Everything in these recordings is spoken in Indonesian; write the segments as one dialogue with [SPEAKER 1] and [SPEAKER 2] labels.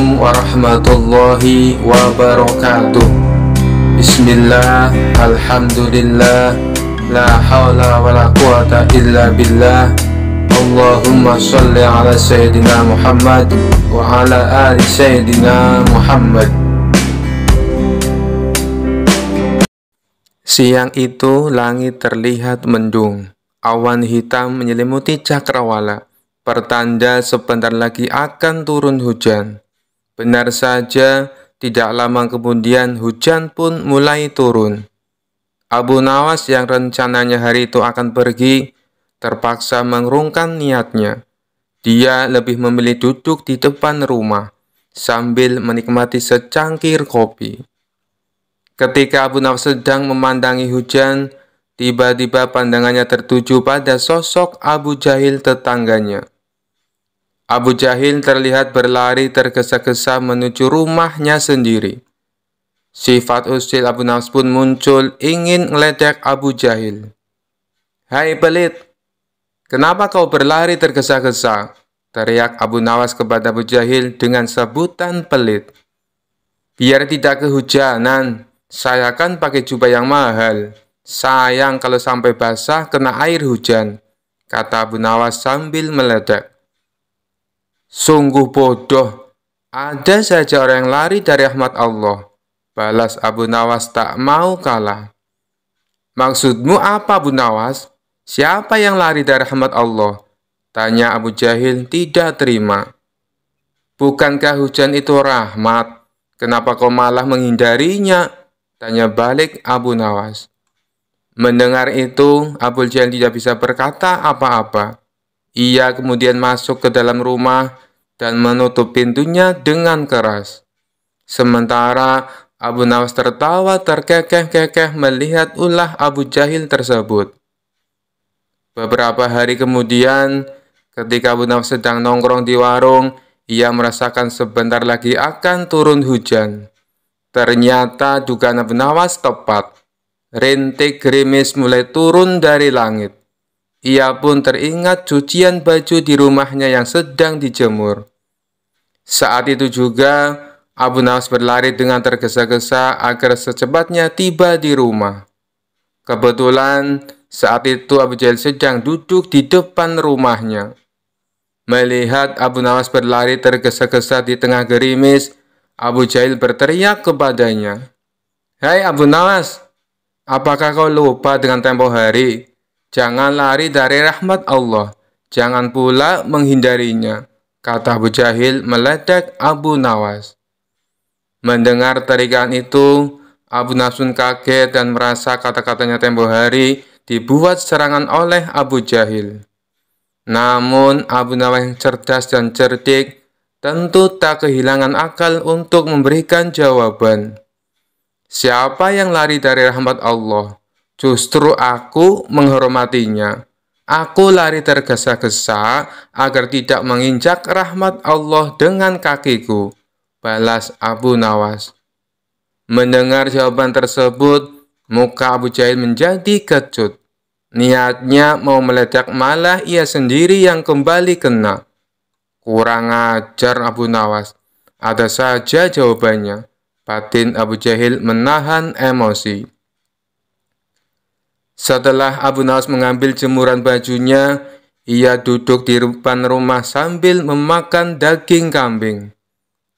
[SPEAKER 1] Assalamualaikum warahmatullahi wabarakatuh Bismillah, Alhamdulillah La hawla wa la quwata illa billah Allahumma salli ala Sayyidina Muhammad Wa ala ali Sayyidina Muhammad Siang itu langit terlihat mendung Awan hitam menyelimuti cakrawala pertanda sebentar lagi akan turun hujan. Benar saja, tidak lama kemudian hujan pun mulai turun. Abu Nawas yang rencananya hari itu akan pergi, terpaksa mengerungkan niatnya. Dia lebih memilih duduk di depan rumah, sambil menikmati secangkir kopi. Ketika Abu Nawas sedang memandangi hujan, tiba-tiba pandangannya tertuju pada sosok Abu Jahil tetangganya. Abu Jahil terlihat berlari tergesa-gesa menuju rumahnya sendiri. Sifat usil Abu Nafs pun muncul ingin ngeledek Abu Jahil. Hai pelit, kenapa kau berlari tergesa-gesa? Teriak Abu Nawas kepada Abu Jahil dengan sebutan pelit. Biar tidak kehujanan, saya kan pakai jubah yang mahal. Sayang kalau sampai basah kena air hujan, kata Abu Nawas sambil meledak. Sungguh bodoh. Ada saja orang yang lari dari rahmat Allah. Balas Abu Nawas tak mau kalah. Maksudmu apa Abu Nawas? Siapa yang lari dari rahmat Allah? Tanya Abu Jahil tidak terima. Bukankah hujan itu rahmat? Kenapa kau malah menghindarinya? Tanya balik Abu Nawas. Mendengar itu, Abu Jahil tidak bisa berkata apa-apa. Ia kemudian masuk ke dalam rumah dan menutup pintunya dengan keras. Sementara Abu Nawas tertawa terkekeh-kekeh melihat ulah Abu Jahil tersebut. Beberapa hari kemudian, ketika Abu Nawas sedang nongkrong di warung, ia merasakan sebentar lagi akan turun hujan. Ternyata dugaan Abu Nawas tepat. Rintik gerimis mulai turun dari langit. Ia pun teringat cucian baju di rumahnya yang sedang dijemur. Saat itu juga, Abu Nawas berlari dengan tergesa-gesa agar secepatnya tiba di rumah. Kebetulan, saat itu Abu Jahil sedang duduk di depan rumahnya. Melihat Abu Nawas berlari tergesa-gesa di tengah gerimis, Abu Jahil berteriak kepadanya, Hai hey Abu Nawas, apakah kau lupa dengan tempo hari? Jangan lari dari rahmat Allah, jangan pula menghindarinya, kata Abu Jahil meledak Abu Nawas. Mendengar terikan itu, Abu Nasun kaget dan merasa kata-katanya tempo hari dibuat serangan oleh Abu Jahil. Namun Abu Nawas yang cerdas dan cerdik tentu tak kehilangan akal untuk memberikan jawaban. Siapa yang lari dari rahmat Allah? Justru aku menghormatinya. Aku lari tergesa-gesa agar tidak menginjak rahmat Allah dengan kakiku. Balas Abu Nawas. Mendengar jawaban tersebut, muka Abu Jahil menjadi kecut. Niatnya mau meledak malah ia sendiri yang kembali kena. Kurang ajar Abu Nawas. Ada saja jawabannya. Patin Abu Jahil menahan emosi. Setelah Abu Nawas mengambil jemuran bajunya, ia duduk di depan rumah sambil memakan daging kambing.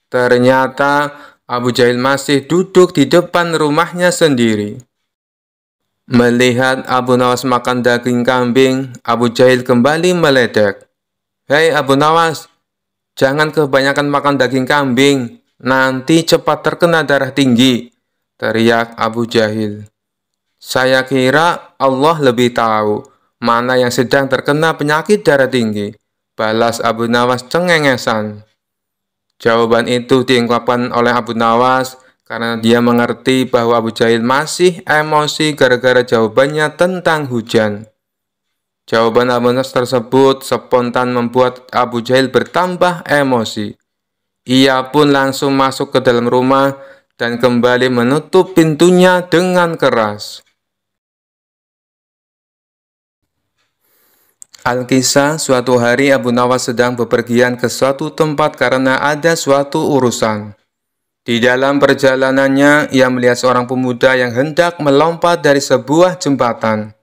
[SPEAKER 1] Ternyata Abu Jahil masih duduk di depan rumahnya sendiri. Melihat Abu Nawas makan daging kambing, Abu Jahil kembali meledek. Hei Abu Nawas, jangan kebanyakan makan daging kambing, nanti cepat terkena darah tinggi, teriak Abu Jahil. Saya kira Allah lebih tahu mana yang sedang terkena penyakit darah tinggi. Balas Abu Nawas cengengesan. Jawaban itu diungkapkan oleh Abu Nawas karena dia mengerti bahwa Abu Jahil masih emosi gara-gara jawabannya tentang hujan. Jawaban Abu Nawas tersebut spontan membuat Abu Jahil bertambah emosi. Ia pun langsung masuk ke dalam rumah dan kembali menutup pintunya dengan keras. Alkisah, suatu hari Abu Nawas sedang bepergian ke suatu tempat karena ada suatu urusan. Di dalam perjalanannya, ia melihat seorang pemuda yang hendak melompat dari sebuah jembatan.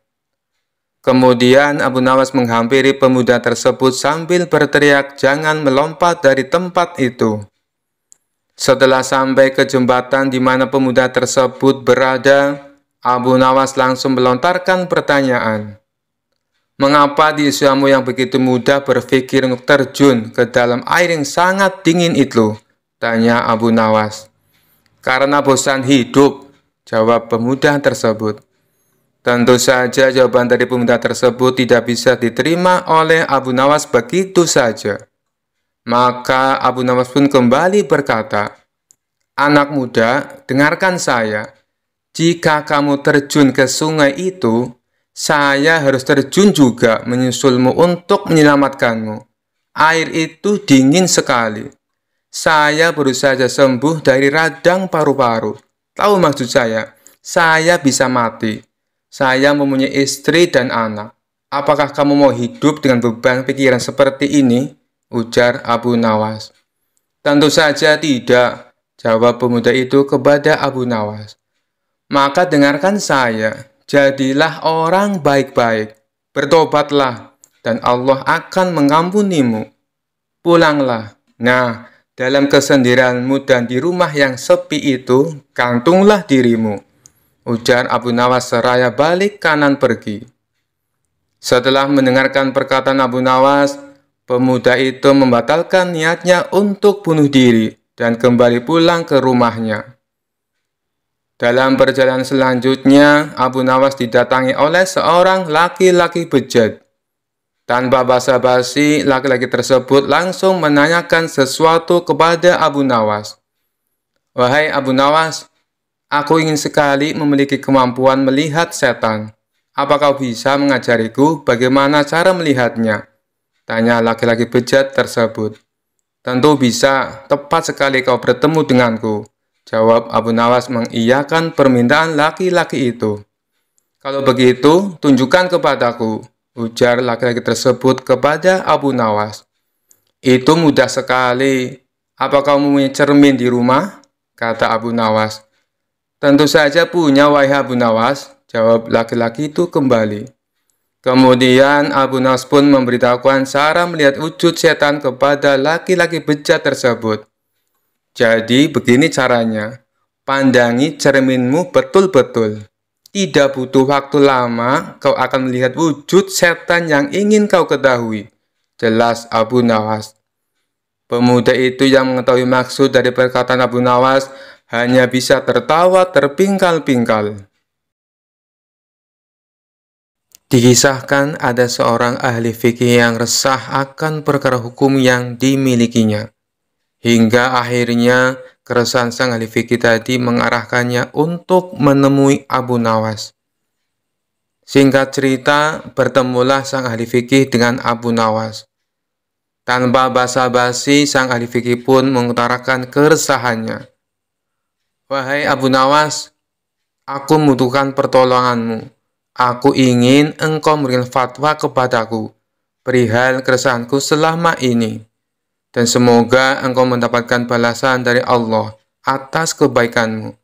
[SPEAKER 1] Kemudian Abu Nawas menghampiri pemuda tersebut sambil berteriak, "Jangan melompat dari tempat itu!" Setelah sampai ke jembatan di mana pemuda tersebut berada, Abu Nawas langsung melontarkan pertanyaan. Mengapa di usiamu yang begitu mudah berpikir terjun ke dalam air yang sangat dingin itu? Tanya Abu Nawas. Karena bosan hidup, jawab pemuda tersebut. Tentu saja jawaban dari pemuda tersebut tidak bisa diterima oleh Abu Nawas begitu saja. Maka Abu Nawas pun kembali berkata, Anak muda, dengarkan saya. Jika kamu terjun ke sungai itu, saya harus terjun juga menyusulmu untuk menyelamatkanmu. Air itu dingin sekali. Saya baru saja sembuh dari radang paru-paru. Tahu maksud saya? Saya bisa mati. Saya mempunyai istri dan anak. Apakah kamu mau hidup dengan beban pikiran seperti ini? Ujar Abu Nawas. Tentu saja tidak, jawab pemuda itu kepada Abu Nawas. Maka dengarkan saya, Jadilah orang baik-baik, bertobatlah, dan Allah akan mengampunimu. Pulanglah. Nah, dalam kesendirianmu dan di rumah yang sepi itu, kantunglah dirimu. Ujar Abu Nawas seraya balik kanan pergi. Setelah mendengarkan perkataan Abu Nawas, pemuda itu membatalkan niatnya untuk bunuh diri dan kembali pulang ke rumahnya. Dalam perjalanan selanjutnya, Abu Nawas didatangi oleh seorang laki-laki bejat. Tanpa basa-basi, laki-laki tersebut langsung menanyakan sesuatu kepada Abu Nawas. Wahai Abu Nawas, aku ingin sekali memiliki kemampuan melihat setan. Apa kau bisa mengajariku bagaimana cara melihatnya? Tanya laki-laki bejat tersebut. Tentu bisa, tepat sekali kau bertemu denganku. Jawab Abu Nawas mengiyakan permintaan laki-laki itu. Kalau begitu, tunjukkan kepadaku, ujar laki-laki tersebut kepada Abu Nawas. Itu mudah sekali. Apa kau punya cermin di rumah? Kata Abu Nawas. Tentu saja punya, wahai Abu Nawas, jawab laki-laki itu kembali. Kemudian Abu Nawas pun memberitahukan cara melihat wujud setan kepada laki-laki bejat tersebut. Jadi begini caranya, pandangi cerminmu betul-betul. Tidak butuh waktu lama, kau akan melihat wujud setan yang ingin kau ketahui. Jelas Abu Nawas. Pemuda itu yang mengetahui maksud dari perkataan Abu Nawas hanya bisa tertawa terpingkal-pingkal. Dikisahkan ada seorang ahli fikih yang resah akan perkara hukum yang dimilikinya. Hingga akhirnya keresahan sang fikih tadi mengarahkannya untuk menemui Abu Nawas. Singkat cerita, bertemulah sang ahli fikih dengan Abu Nawas. Tanpa basa-basi, sang ahli fikih pun mengutarakan keresahannya. Wahai Abu Nawas, aku membutuhkan pertolonganmu. Aku ingin engkau memberikan fatwa kepadaku perihal keresahanku selama ini dan semoga engkau mendapatkan balasan dari Allah atas kebaikanmu.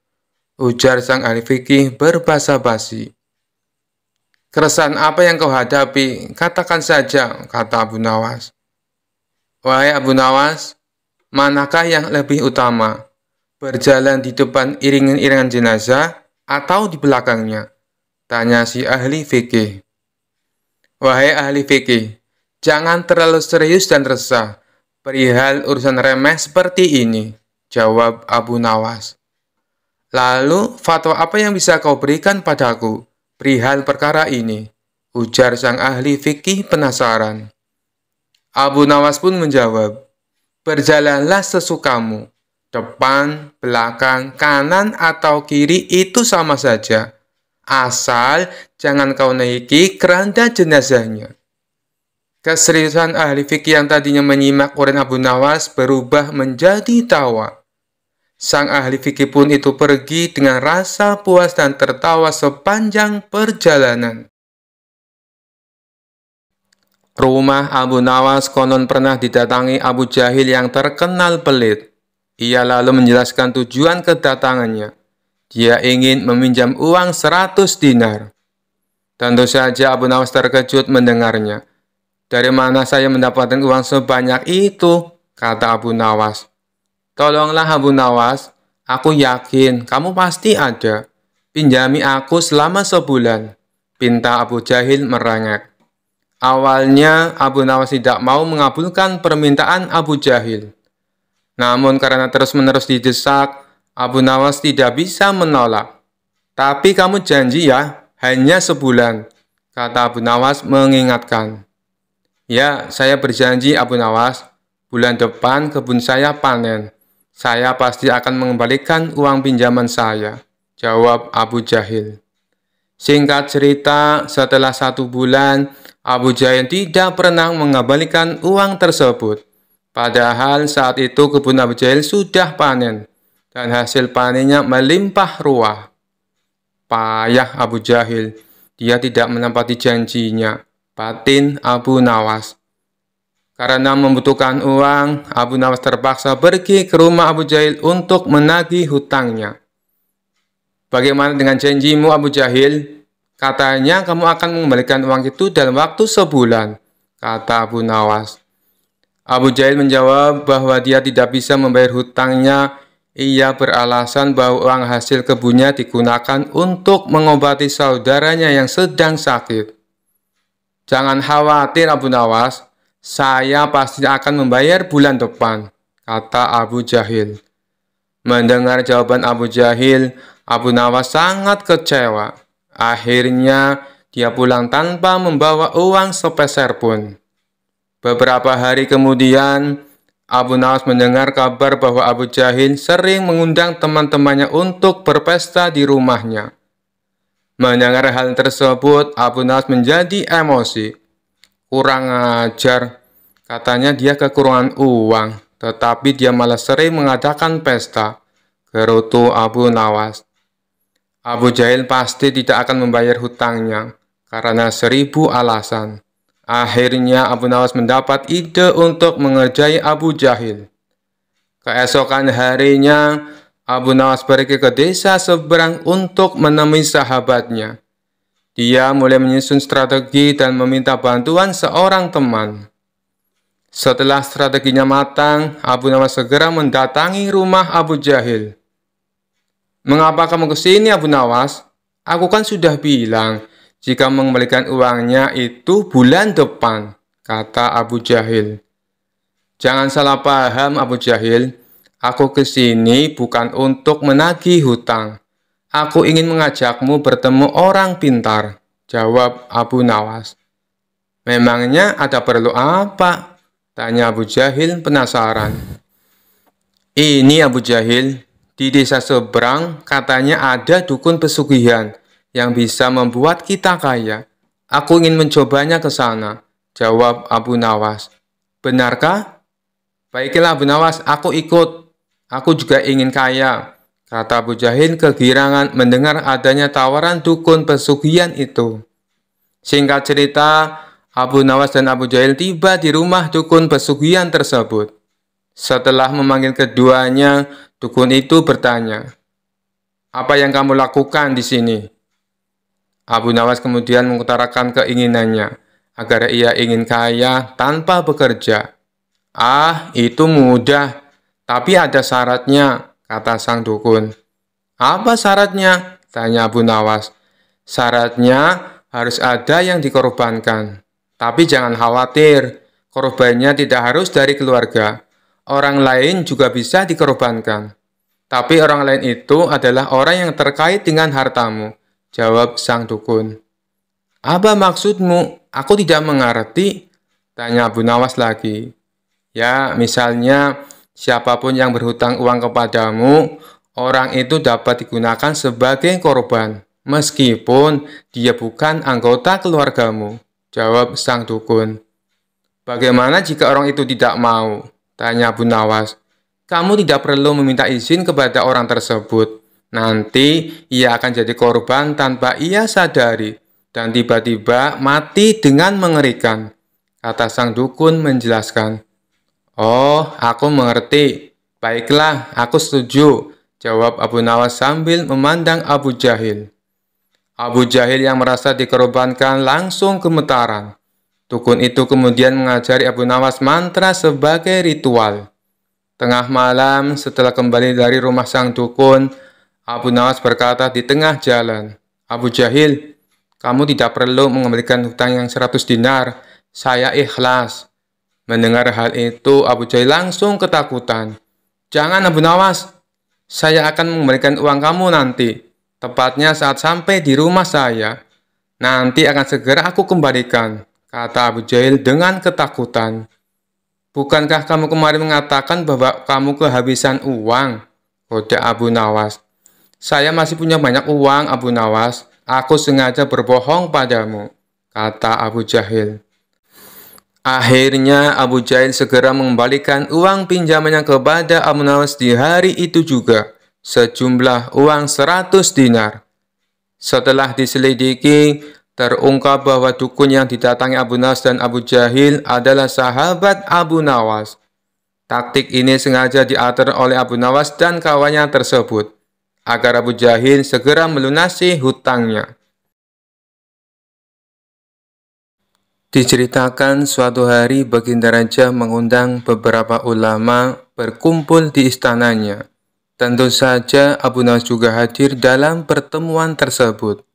[SPEAKER 1] Ujar sang ahli fikih berbahasa basi. Keresahan apa yang kau hadapi? Katakan saja, kata Abu Nawas. Wahai Abu Nawas, manakah yang lebih utama? Berjalan di depan iringan-iringan jenazah atau di belakangnya? Tanya si ahli fikih. Wahai ahli fikih, jangan terlalu serius dan resah perihal urusan remeh seperti ini? Jawab Abu Nawas. Lalu fatwa apa yang bisa kau berikan padaku perihal perkara ini? Ujar sang ahli fikih penasaran. Abu Nawas pun menjawab, Berjalanlah sesukamu, depan, belakang, kanan, atau kiri itu sama saja. Asal jangan kau naiki keranda jenazahnya. Keseriusan ahli fikih yang tadinya menyimak Quran Abu Nawas berubah menjadi tawa. Sang ahli fikih pun itu pergi dengan rasa puas dan tertawa sepanjang perjalanan. Rumah Abu Nawas konon pernah didatangi Abu Jahil yang terkenal pelit. Ia lalu menjelaskan tujuan kedatangannya. Dia ingin meminjam uang 100 dinar. Tentu saja Abu Nawas terkejut mendengarnya dari mana saya mendapatkan uang sebanyak itu? Kata Abu Nawas. Tolonglah Abu Nawas, aku yakin kamu pasti ada. Pinjami aku selama sebulan. Pinta Abu Jahil merengek. Awalnya Abu Nawas tidak mau mengabulkan permintaan Abu Jahil. Namun karena terus-menerus didesak, Abu Nawas tidak bisa menolak. Tapi kamu janji ya, hanya sebulan, kata Abu Nawas mengingatkan. Ya, saya berjanji Abu Nawas, bulan depan kebun saya panen. Saya pasti akan mengembalikan uang pinjaman saya, jawab Abu Jahil. Singkat cerita, setelah satu bulan, Abu Jahil tidak pernah mengembalikan uang tersebut. Padahal saat itu kebun Abu Jahil sudah panen, dan hasil panennya melimpah ruah. Payah Abu Jahil, dia tidak menempati janjinya. Batin Abu Nawas. Karena membutuhkan uang, Abu Nawas terpaksa pergi ke rumah Abu Jahil untuk menagih hutangnya. Bagaimana dengan janjimu Abu Jahil? Katanya kamu akan mengembalikan uang itu dalam waktu sebulan, kata Abu Nawas. Abu Jahil menjawab bahwa dia tidak bisa membayar hutangnya. Ia beralasan bahwa uang hasil kebunnya digunakan untuk mengobati saudaranya yang sedang sakit. Jangan khawatir Abu Nawas, saya pasti akan membayar bulan depan, kata Abu Jahil. Mendengar jawaban Abu Jahil, Abu Nawas sangat kecewa. Akhirnya, dia pulang tanpa membawa uang sepeser pun. Beberapa hari kemudian, Abu Nawas mendengar kabar bahwa Abu Jahil sering mengundang teman-temannya untuk berpesta di rumahnya. Mendengar hal tersebut, Abu Nawas menjadi emosi. Kurang ajar, katanya dia kekurangan uang, tetapi dia malah sering mengadakan pesta. Gerutu Abu Nawas. Abu Jahil pasti tidak akan membayar hutangnya karena seribu alasan. Akhirnya Abu Nawas mendapat ide untuk mengerjai Abu Jahil. Keesokan harinya, Abu Nawas pergi ke desa seberang untuk menemui sahabatnya. Dia mulai menyusun strategi dan meminta bantuan seorang teman. Setelah strateginya matang, Abu Nawas segera mendatangi rumah Abu Jahil. Mengapa kamu ke sini, Abu Nawas? Aku kan sudah bilang, jika mengembalikan uangnya itu bulan depan, kata Abu Jahil. Jangan salah paham, Abu Jahil. Aku ke sini bukan untuk menagih hutang. Aku ingin mengajakmu bertemu orang pintar, jawab Abu Nawas. Memangnya ada perlu apa? Tanya Abu Jahil penasaran. Ini Abu Jahil, di desa seberang katanya ada dukun pesugihan yang bisa membuat kita kaya. Aku ingin mencobanya ke sana, jawab Abu Nawas. Benarkah? Baiklah Abu Nawas, aku ikut, Aku juga ingin kaya, kata Abu Jahil kegirangan mendengar adanya tawaran dukun pesugihan itu. Singkat cerita, Abu Nawas dan Abu Jahil tiba di rumah dukun pesugihan tersebut. Setelah memanggil keduanya, dukun itu bertanya, "Apa yang kamu lakukan di sini?" Abu Nawas kemudian mengutarakan keinginannya agar ia ingin kaya tanpa bekerja. "Ah, itu mudah," Tapi ada syaratnya, kata sang dukun. Apa syaratnya? Tanya Abu Nawas. Syaratnya harus ada yang dikorbankan. Tapi jangan khawatir, korbannya tidak harus dari keluarga. Orang lain juga bisa dikorbankan. Tapi orang lain itu adalah orang yang terkait dengan hartamu, jawab sang dukun. Apa maksudmu? Aku tidak mengerti, tanya Abu Nawas lagi. Ya, misalnya Siapapun yang berhutang uang kepadamu, orang itu dapat digunakan sebagai korban, meskipun dia bukan anggota keluargamu. Jawab sang dukun. Bagaimana jika orang itu tidak mau? Tanya Bu Nawas. Kamu tidak perlu meminta izin kepada orang tersebut. Nanti ia akan jadi korban tanpa ia sadari dan tiba-tiba mati dengan mengerikan. Kata sang dukun menjelaskan. Oh, aku mengerti. Baiklah, aku setuju, jawab Abu Nawas sambil memandang Abu Jahil. Abu Jahil yang merasa dikorbankan langsung gemetaran. Dukun itu kemudian mengajari Abu Nawas mantra sebagai ritual. Tengah malam, setelah kembali dari rumah sang dukun, Abu Nawas berkata di tengah jalan, Abu Jahil, kamu tidak perlu mengembalikan hutang yang 100 dinar, saya ikhlas. Mendengar hal itu, Abu Jahil langsung ketakutan. Jangan Abu Nawas, saya akan memberikan uang kamu nanti, tepatnya saat sampai di rumah saya. Nanti akan segera aku kembalikan, kata Abu Jahil dengan ketakutan. Bukankah kamu kemarin mengatakan bahwa kamu kehabisan uang? Kode Abu Nawas. Saya masih punya banyak uang, Abu Nawas. Aku sengaja berbohong padamu, kata Abu Jahil. Akhirnya Abu Jahil segera mengembalikan uang pinjamannya kepada Abu Nawas di hari itu juga, sejumlah uang 100 dinar. Setelah diselidiki, terungkap bahwa dukun yang didatangi Abu Nawas dan Abu Jahil adalah sahabat Abu Nawas. Taktik ini sengaja diatur oleh Abu Nawas dan kawannya tersebut, agar Abu Jahil segera melunasi hutangnya. Diceritakan suatu hari Baginda Raja mengundang beberapa ulama berkumpul di istananya. Tentu saja Abu Nawas juga hadir dalam pertemuan tersebut.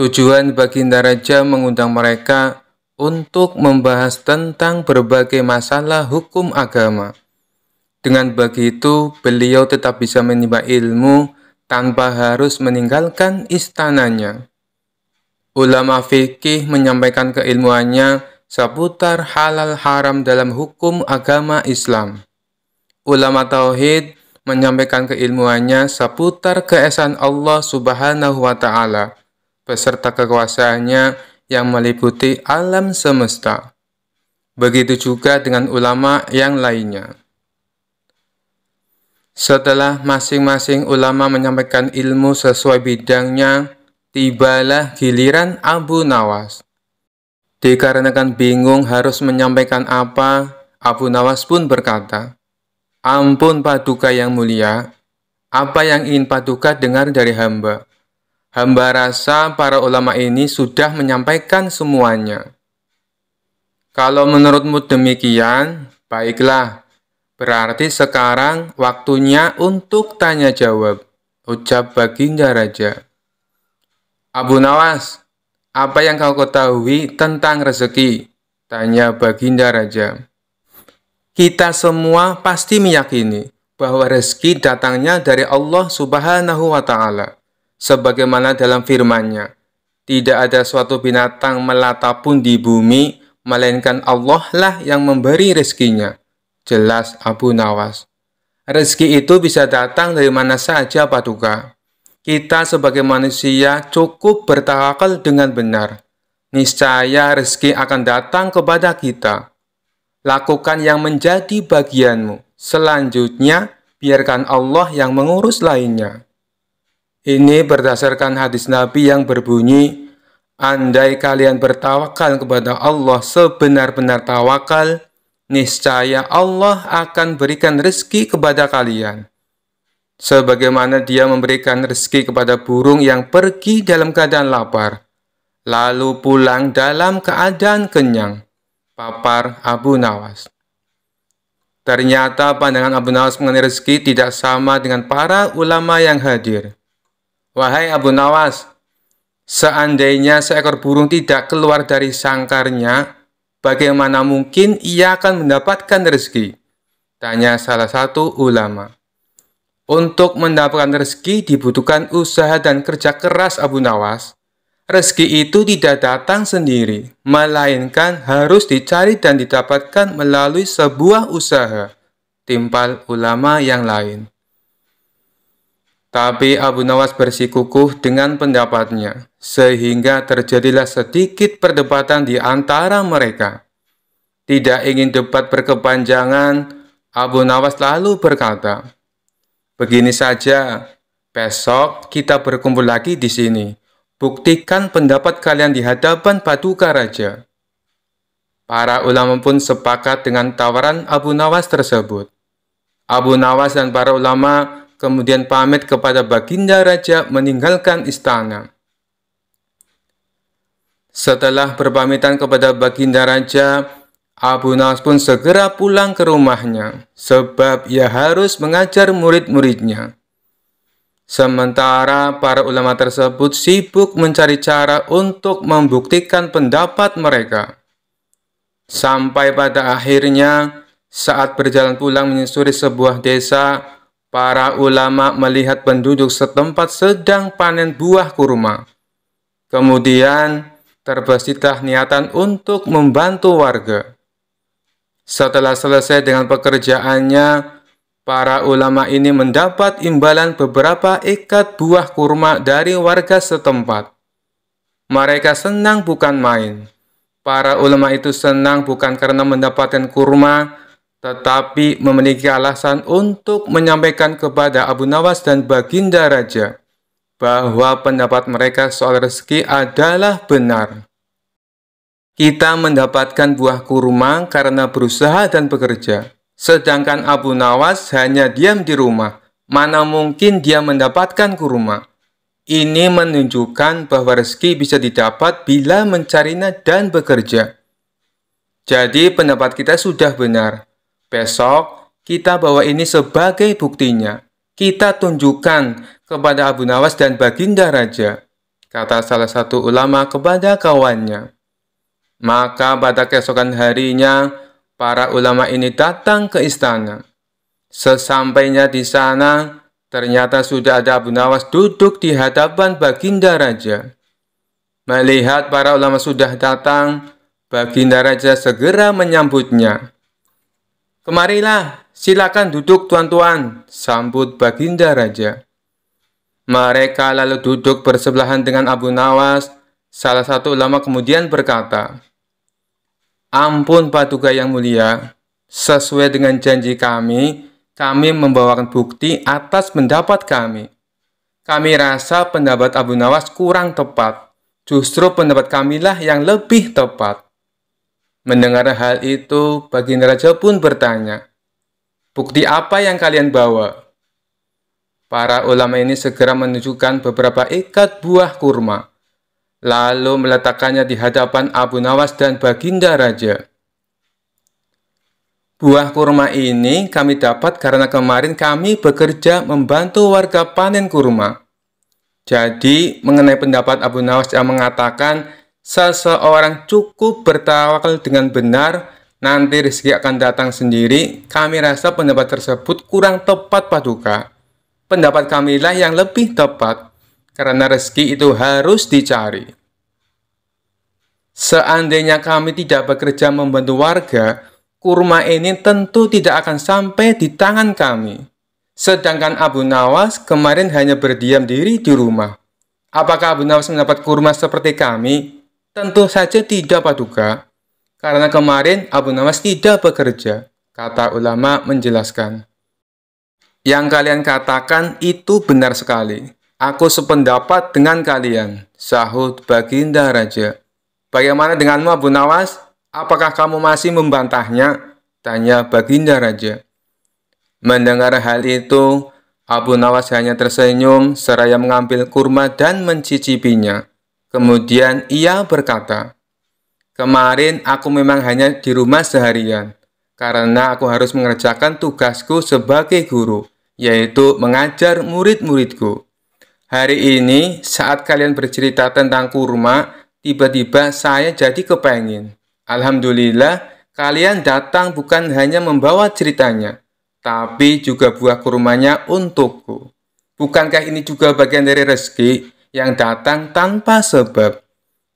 [SPEAKER 1] Tujuan Baginda Raja mengundang mereka untuk membahas tentang berbagai masalah hukum agama. Dengan begitu, beliau tetap bisa menimba ilmu tanpa harus meninggalkan istananya. Ulama fikih menyampaikan keilmuannya seputar halal haram dalam hukum agama Islam. Ulama tauhid menyampaikan keilmuannya seputar keesaan Allah Subhanahu wa taala beserta kekuasaannya yang meliputi alam semesta. Begitu juga dengan ulama yang lainnya. Setelah masing-masing ulama menyampaikan ilmu sesuai bidangnya, tibalah giliran Abu Nawas. Dikarenakan bingung harus menyampaikan apa, Abu Nawas pun berkata, Ampun Paduka yang mulia, apa yang ingin Paduka dengar dari hamba? Hamba rasa para ulama ini sudah menyampaikan semuanya. Kalau menurutmu demikian, baiklah. Berarti sekarang waktunya untuk tanya jawab, ucap Baginda Raja. Abu Nawas, apa yang kau ketahui tentang rezeki? Tanya Baginda Raja. Kita semua pasti meyakini bahwa rezeki datangnya dari Allah Subhanahu wa Ta'ala, sebagaimana dalam firman-Nya: "Tidak ada suatu binatang melata pun di bumi, melainkan Allah lah yang memberi rezekinya." Jelas Abu Nawas. Rezeki itu bisa datang dari mana saja, Paduka kita sebagai manusia cukup bertawakal dengan benar. Niscaya rezeki akan datang kepada kita. Lakukan yang menjadi bagianmu. Selanjutnya, biarkan Allah yang mengurus lainnya. Ini berdasarkan hadis Nabi yang berbunyi, Andai kalian bertawakal kepada Allah sebenar-benar tawakal, niscaya Allah akan berikan rezeki kepada kalian sebagaimana dia memberikan rezeki kepada burung yang pergi dalam keadaan lapar, lalu pulang dalam keadaan kenyang. Papar Abu Nawas. Ternyata pandangan Abu Nawas mengenai rezeki tidak sama dengan para ulama yang hadir. Wahai Abu Nawas, seandainya seekor burung tidak keluar dari sangkarnya, bagaimana mungkin ia akan mendapatkan rezeki? Tanya salah satu ulama. Untuk mendapatkan rezeki dibutuhkan usaha dan kerja keras Abu Nawas. Rezeki itu tidak datang sendiri, melainkan harus dicari dan didapatkan melalui sebuah usaha, timpal ulama yang lain. Tapi Abu Nawas bersikukuh dengan pendapatnya, sehingga terjadilah sedikit perdebatan di antara mereka. Tidak ingin debat berkepanjangan, Abu Nawas lalu berkata, Begini saja, besok kita berkumpul lagi di sini. Buktikan pendapat kalian di hadapan Paduka Raja. Para ulama pun sepakat dengan tawaran Abu Nawas tersebut. Abu Nawas dan para ulama kemudian pamit kepada Baginda Raja meninggalkan istana. Setelah berpamitan kepada Baginda Raja, Abu Nas pun segera pulang ke rumahnya, sebab ia harus mengajar murid-muridnya. Sementara para ulama tersebut sibuk mencari cara untuk membuktikan pendapat mereka. Sampai pada akhirnya, saat berjalan pulang menyusuri sebuah desa, para ulama melihat penduduk setempat sedang panen buah kurma. Kemudian, terbesitlah niatan untuk membantu warga. Setelah selesai dengan pekerjaannya, para ulama ini mendapat imbalan beberapa ikat buah kurma dari warga setempat. Mereka senang bukan main. Para ulama itu senang bukan karena mendapatkan kurma, tetapi memiliki alasan untuk menyampaikan kepada Abu Nawas dan Baginda Raja bahwa pendapat mereka soal rezeki adalah benar. Kita mendapatkan buah kurma karena berusaha dan bekerja. Sedangkan Abu Nawas hanya diam di rumah. Mana mungkin dia mendapatkan kurma? Ini menunjukkan bahwa rezeki bisa didapat bila mencarinya dan bekerja. Jadi pendapat kita sudah benar. Besok kita bawa ini sebagai buktinya. Kita tunjukkan kepada Abu Nawas dan Baginda Raja, kata salah satu ulama kepada kawannya. Maka pada keesokan harinya, para ulama ini datang ke istana. Sesampainya di sana, ternyata sudah ada Abu Nawas duduk di hadapan Baginda Raja. Melihat para ulama sudah datang, Baginda Raja segera menyambutnya. Kemarilah, silakan duduk tuan-tuan, sambut Baginda Raja. Mereka lalu duduk bersebelahan dengan Abu Nawas. Salah satu ulama kemudian berkata, Ampun Paduka yang mulia, sesuai dengan janji kami, kami membawakan bukti atas pendapat kami. Kami rasa pendapat Abu Nawas kurang tepat, justru pendapat kamilah yang lebih tepat. Mendengar hal itu, Baginda Raja pun bertanya, Bukti apa yang kalian bawa? Para ulama ini segera menunjukkan beberapa ikat buah kurma lalu meletakkannya di hadapan Abu Nawas dan Baginda Raja. Buah kurma ini kami dapat karena kemarin kami bekerja membantu warga panen kurma. Jadi, mengenai pendapat Abu Nawas yang mengatakan seseorang cukup bertawakal dengan benar, nanti rezeki akan datang sendiri, kami rasa pendapat tersebut kurang tepat paduka. Pendapat kamilah yang lebih tepat. Karena rezeki itu harus dicari. Seandainya kami tidak bekerja membantu warga, kurma ini tentu tidak akan sampai di tangan kami. Sedangkan Abu Nawas kemarin hanya berdiam diri di rumah. Apakah Abu Nawas mendapat kurma seperti kami? Tentu saja tidak paduka, karena kemarin Abu Nawas tidak bekerja, kata ulama menjelaskan. Yang kalian katakan itu benar sekali. Aku sependapat dengan kalian, sahut Baginda Raja. Bagaimana denganmu Abu Nawas? Apakah kamu masih membantahnya? Tanya Baginda Raja. Mendengar hal itu, Abu Nawas hanya tersenyum seraya mengambil kurma dan mencicipinya. Kemudian ia berkata, Kemarin aku memang hanya di rumah seharian, karena aku harus mengerjakan tugasku sebagai guru, yaitu mengajar murid-muridku hari ini saat kalian bercerita tentang kurma, tiba-tiba saya jadi kepengin. Alhamdulillah, kalian datang bukan hanya membawa ceritanya, tapi juga buah kurmanya untukku. Bukankah ini juga bagian dari rezeki yang datang tanpa sebab?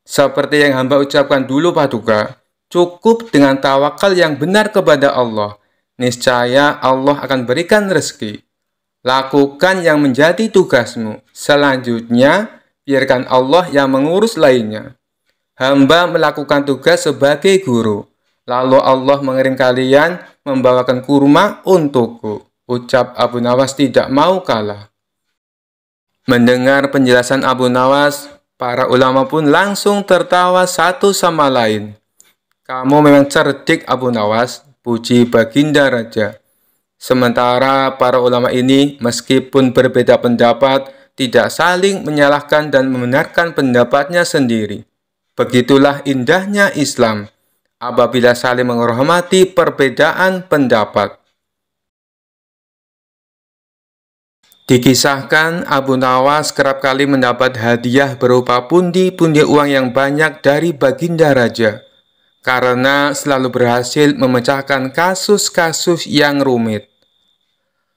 [SPEAKER 1] Seperti yang hamba ucapkan dulu Paduka, cukup dengan tawakal yang benar kepada Allah. Niscaya Allah akan berikan rezeki. Lakukan yang menjadi tugasmu. Selanjutnya, biarkan Allah yang mengurus lainnya. Hamba melakukan tugas sebagai guru. Lalu Allah mengirim kalian membawakan kurma untukku. Ucap Abu Nawas tidak mau kalah. Mendengar penjelasan Abu Nawas, para ulama pun langsung tertawa satu sama lain. Kamu memang cerdik Abu Nawas, puji Baginda Raja. Sementara para ulama ini meskipun berbeda pendapat, tidak saling menyalahkan dan membenarkan pendapatnya sendiri. Begitulah indahnya Islam apabila saling menghormati perbedaan pendapat. Dikisahkan Abu Nawas kerap kali mendapat hadiah berupa pundi-pundi uang yang banyak dari baginda raja karena selalu berhasil memecahkan kasus-kasus yang rumit.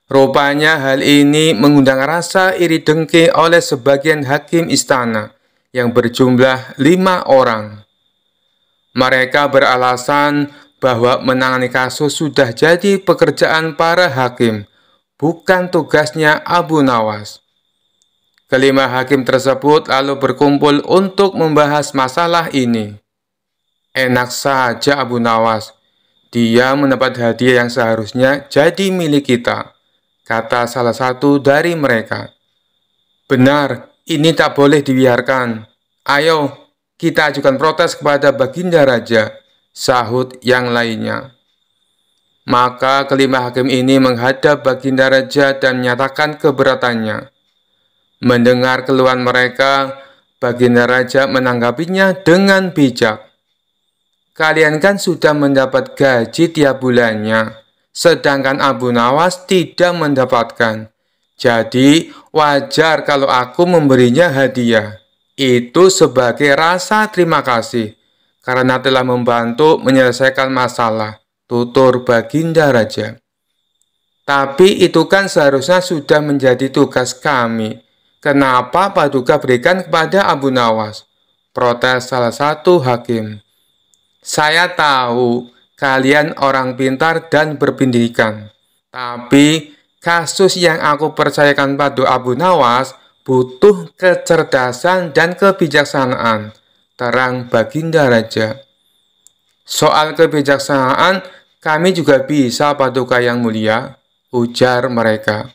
[SPEAKER 1] Rupanya hal ini mengundang rasa iri dengki oleh sebagian hakim istana yang berjumlah lima orang. Mereka beralasan bahwa menangani kasus sudah jadi pekerjaan para hakim, bukan tugasnya Abu Nawas. Kelima hakim tersebut lalu berkumpul untuk membahas masalah ini. Enak saja Abu Nawas, dia mendapat hadiah yang seharusnya jadi milik kita kata salah satu dari mereka. Benar, ini tak boleh dibiarkan. Ayo, kita ajukan protes kepada Baginda Raja, sahut yang lainnya. Maka kelima hakim ini menghadap Baginda Raja dan menyatakan keberatannya. Mendengar keluhan mereka, Baginda Raja menanggapinya dengan bijak. Kalian kan sudah mendapat gaji tiap bulannya sedangkan Abu Nawas tidak mendapatkan. Jadi, wajar kalau aku memberinya hadiah. Itu sebagai rasa terima kasih karena telah membantu menyelesaikan masalah, tutur Baginda Raja. Tapi itu kan seharusnya sudah menjadi tugas kami. Kenapa Paduka berikan kepada Abu Nawas? Protes salah satu hakim. Saya tahu, kalian orang pintar dan berpendidikan. Tapi kasus yang aku percayakan pada Abu Nawas butuh kecerdasan dan kebijaksanaan. Terang Baginda Raja. Soal kebijaksanaan, kami juga bisa paduka yang mulia, ujar mereka.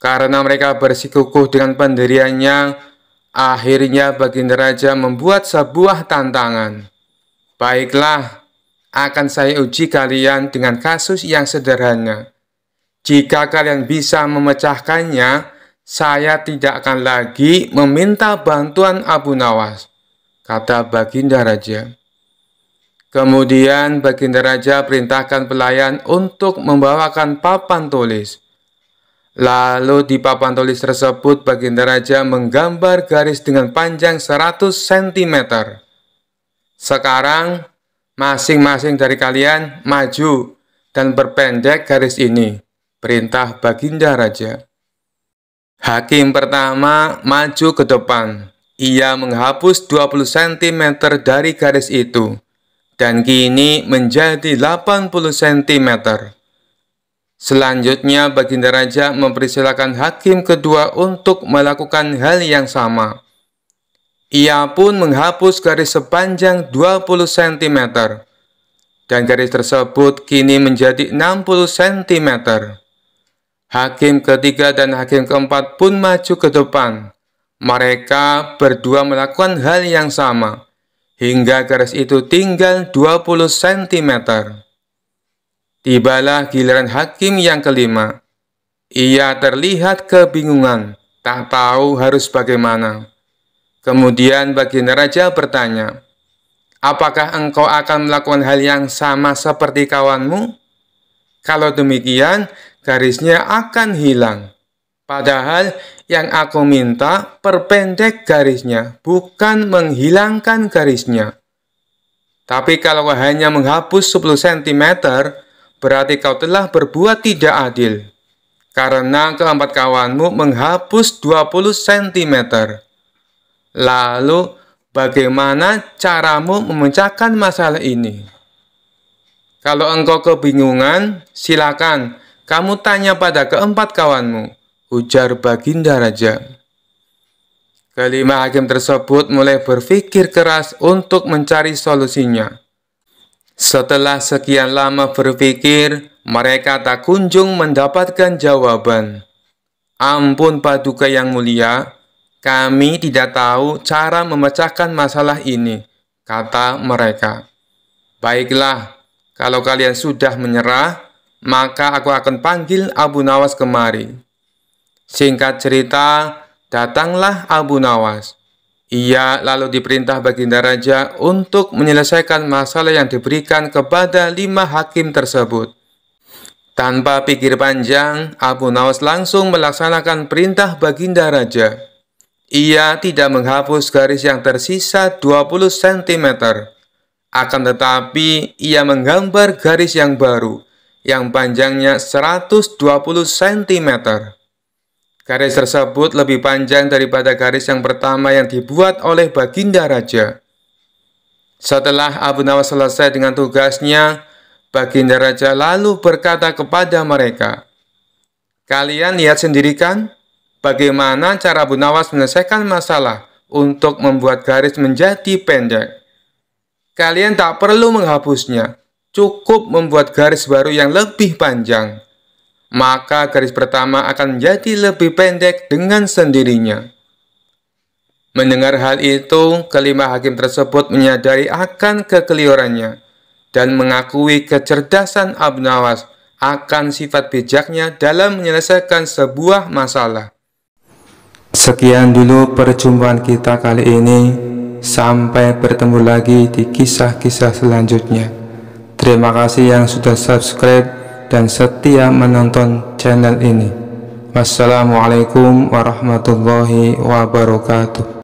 [SPEAKER 1] Karena mereka bersikukuh dengan pendiriannya, akhirnya Baginda Raja membuat sebuah tantangan. Baiklah, akan saya uji kalian dengan kasus yang sederhana. Jika kalian bisa memecahkannya, saya tidak akan lagi meminta bantuan Abu Nawas, kata Baginda Raja. Kemudian Baginda Raja perintahkan pelayan untuk membawakan papan tulis. Lalu di papan tulis tersebut Baginda Raja menggambar garis dengan panjang 100 cm. Sekarang masing-masing dari kalian maju dan berpendek garis ini. Perintah Baginda Raja. Hakim pertama maju ke depan. Ia menghapus 20 cm dari garis itu dan kini menjadi 80 cm. Selanjutnya Baginda Raja mempersilakan hakim kedua untuk melakukan hal yang sama. Ia pun menghapus garis sepanjang 20 cm dan garis tersebut kini menjadi 60 cm. Hakim ketiga dan hakim keempat pun maju ke depan. Mereka berdua melakukan hal yang sama, hingga garis itu tinggal 20 cm. Tibalah giliran hakim yang kelima. Ia terlihat kebingungan, tak tahu harus bagaimana. Kemudian baginda raja bertanya, Apakah engkau akan melakukan hal yang sama seperti kawanmu? Kalau demikian, garisnya akan hilang. Padahal yang aku minta perpendek garisnya, bukan menghilangkan garisnya. Tapi kalau hanya menghapus 10 cm, berarti kau telah berbuat tidak adil. Karena keempat kawanmu menghapus 20 cm. Lalu, bagaimana caramu memecahkan masalah ini? Kalau engkau kebingungan, silakan kamu tanya pada keempat kawanmu, ujar Baginda Raja. Kelima hakim tersebut mulai berpikir keras untuk mencari solusinya. Setelah sekian lama berpikir, mereka tak kunjung mendapatkan jawaban. Ampun paduka yang mulia, kami tidak tahu cara memecahkan masalah ini, kata mereka. Baiklah, kalau kalian sudah menyerah, maka aku akan panggil Abu Nawas kemari. Singkat cerita, datanglah Abu Nawas. Ia lalu diperintah Baginda Raja untuk menyelesaikan masalah yang diberikan kepada lima hakim tersebut. Tanpa pikir panjang, Abu Nawas langsung melaksanakan perintah Baginda Raja. Ia tidak menghapus garis yang tersisa 20 cm. Akan tetapi, ia menggambar garis yang baru, yang panjangnya 120 cm. Garis tersebut lebih panjang daripada garis yang pertama yang dibuat oleh Baginda Raja. Setelah Abu Nawas selesai dengan tugasnya, Baginda Raja lalu berkata kepada mereka, Kalian lihat sendirikan, kan? Bagaimana cara Bu Nawas menyelesaikan masalah untuk membuat garis menjadi pendek? Kalian tak perlu menghapusnya, cukup membuat garis baru yang lebih panjang. Maka garis pertama akan menjadi lebih pendek dengan sendirinya. Mendengar hal itu, kelima hakim tersebut menyadari akan kekeliorannya dan mengakui kecerdasan Abu Nawas akan sifat bijaknya dalam menyelesaikan sebuah masalah. Sekian dulu perjumpaan kita kali ini. Sampai bertemu lagi di kisah-kisah selanjutnya. Terima kasih yang sudah subscribe dan setia menonton channel ini. Wassalamualaikum warahmatullahi wabarakatuh.